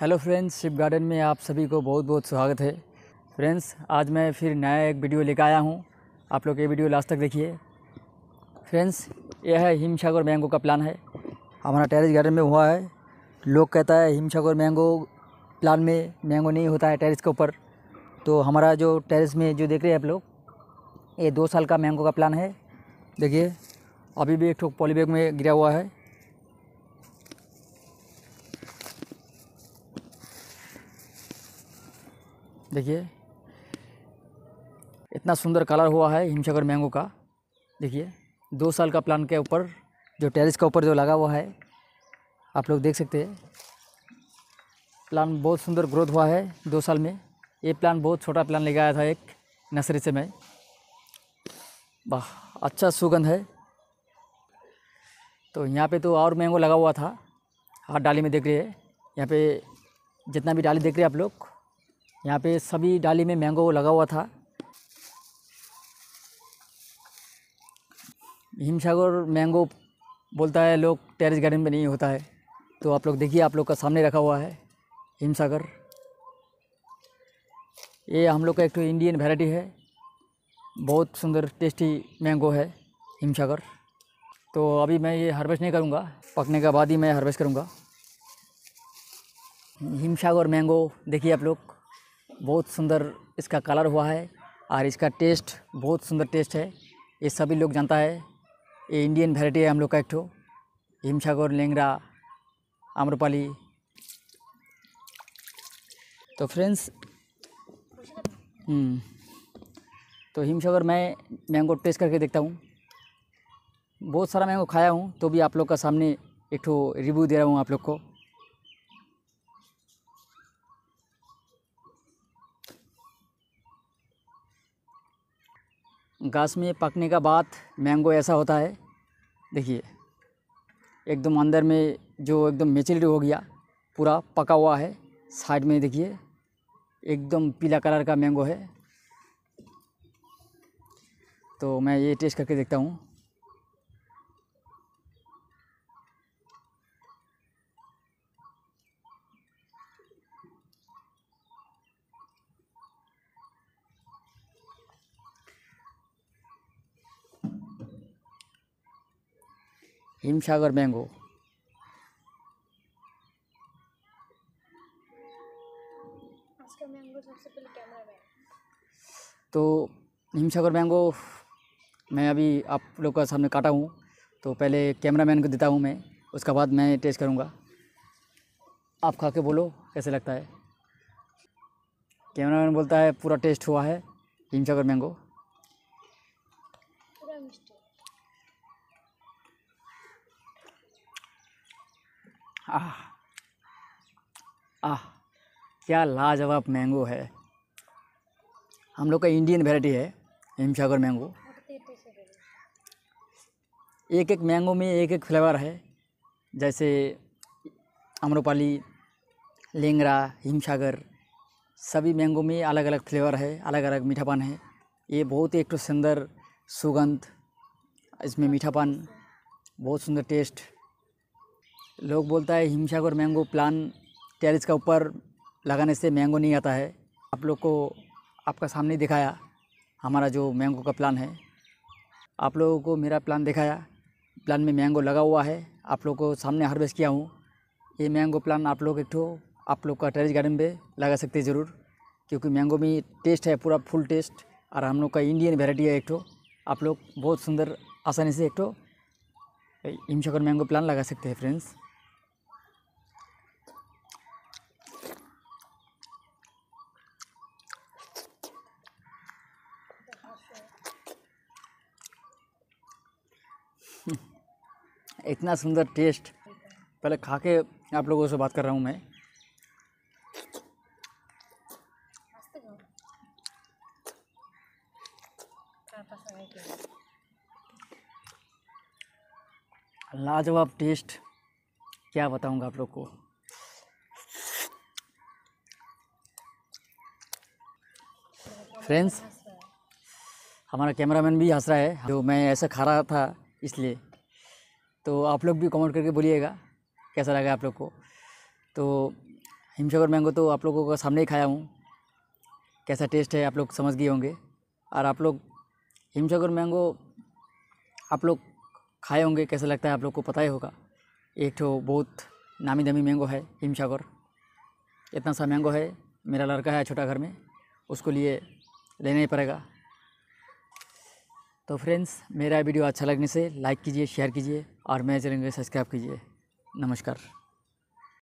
hello friends ship garden में आप सभी को बहुत बहुत स्वागत है फ्रेंड्स आज मैं फिर नया एक वीडियो लेकर आया हूँ आप लोग ये वीडियो लास्ट तक देखिए फ्रेंड्स यह है हिमसागर मैंगो का प्लान है हमारा टेरिस गार्डन में हुआ है लोग कहता है हिमसागर मैंगो प्लान में मैंगो नहीं होता है टेरिस के ऊपर तो हमारा जो टेरिस में जो देख रहे हैं आप लोग ये दो साल का मैंगो का प्लान है देखिए अभी भी एक ठोक पॉलीबैग में गिरा हुआ है देखिए इतना सुंदर कलर हुआ है हिमसागर मैंगो का देखिए दो साल का प्लान के ऊपर जो टेरिस का ऊपर जो लगा हुआ है आप लोग देख सकते हैं प्लान बहुत सुंदर ग्रोथ हुआ है दो साल में ये प्लान बहुत छोटा प्लान ले आया था एक नर्सरी से मैं वाह अच्छा सुगंध है तो यहाँ पे तो और मैंगो लगा हुआ था हर डाली में देख रहे हैं यहाँ पे जितना भी डाली देख रहे हैं आप लोग यहाँ पे सभी डाली में मैंगो लगा हुआ था हिमसागर मैंगो बोलता है लोग टेरेस गार्डन में नहीं होता है तो आप लोग देखिए आप लोग का सामने रखा हुआ है हिमसागर ये हम लोग का एक तो इंडियन वेराइटी है बहुत सुंदर टेस्टी मैंगो है हिमसागर तो अभी मैं ये हार्वेस्ट नहीं करूँगा पकने के बाद ही मैं हार्वेस्ट करूँगा हिमसागर मैंगो देखिए आप लोग बहुत सुंदर इसका कलर हुआ है और इसका टेस्ट बहुत सुंदर टेस्ट है ये सभी लोग जानता है ये इंडियन वेराइटी है हम लोग का एक ठो हिमसागर लेंगरा आम्रपाली तो फ्रेंड्स हम्म, तो हिमसागर मैं मैंगो टेस्ट करके देखता हूँ बहुत सारा मैंगो खाया हूँ तो भी आप लोग का सामने एक ठो रिव्यू दे रहा हूँ आप लोग को घास में पकने का बाद मैंगो ऐसा होता है देखिए एकदम अंदर में जो एकदम मेचरिटी हो गया पूरा पका हुआ है साइड में देखिए एकदम पीला कलर का मैंगो है तो मैं ये टेस्ट करके देखता हूँ हिमसागर मैंगो तो हिमसागर मैंगो मैं अभी आप लोग का सामने काटा हूँ तो पहले कैमरा मैन को देता हूँ मैं उसके बाद मैं टेस्ट करूँगा आप खा के बोलो कैसे लगता है कैमरा मैन बोलता है पूरा टेस्ट हुआ है हिमसागर मैंगो आह आह क्या लाजवाब मैंगो है हम लोग का इंडियन वेराइटी है हिमसागर मैंगो एक एक मैंगो में एक एक फ्लेवर है जैसे अमरोपाली लेंगरा हिमसागर सभी मैंगो में अलग अलग फ्लेवर है अलग अलग मीठापन है ये बहुत ही एक तो सुंदर सुगंध इसमें मीठापन बहुत सुंदर टेस्ट लोग बोलता है हिमसागर मैंगो प्लान टेरिस का ऊपर लगाने से मैंगो नहीं आता है आप लोग को आपका सामने दिखाया हमारा जो मैंगो का प्लान है आप लोगों को मेरा प्लान दिखाया प्लान में मैंगो लगा हुआ है आप लोग को सामने हार्वेस्ट किया हूँ ये मैंगो प्लान आप लोग एक ठो आप लोग का टेरिस गार्डन पर लगा सकते ज़रूर क्योंकि मैंगो में टेस्ट है पूरा फुल टेस्ट और हम लोग का इंडियन वेराइटी है एक ठो आप लोग बहुत सुंदर आसानी से एक ठो हिमसागर मैंगो प्लान लगा सकते हैं फ्रेंड्स इतना सुंदर टेस्ट पहले खा के आप लोगों से बात कर रहा हूँ मैं लाजवाब टेस्ट क्या बताऊंगा आप लोग को फ्रेंड्स हमारा कैमरामैन भी हंस रहा है जो मैं ऐसा खा रहा था इसलिए तो आप लोग भी कमेंट करके बोलिएगा कैसा लगा आप लोग को तो हिमसागर मैंगो तो आप लोगों का सामने ही खाया हूँ कैसा टेस्ट है आप लोग समझ गए होंगे और आप लोग हिमसागर मैंगो आप लोग खाए होंगे कैसा लगता है आप लोग को पता ही होगा एक तो बहुत नामी दामी मैंगो है हिमसागर इतना सा मैंगो है मेरा लड़का है छोटा घर में उसको लिए लेना ही पड़ेगा तो फ्रेंड्स मेरा वीडियो अच्छा लगने से लाइक कीजिए शेयर कीजिए और मेरे चैनल को सब्सक्राइब कीजिए नमस्कार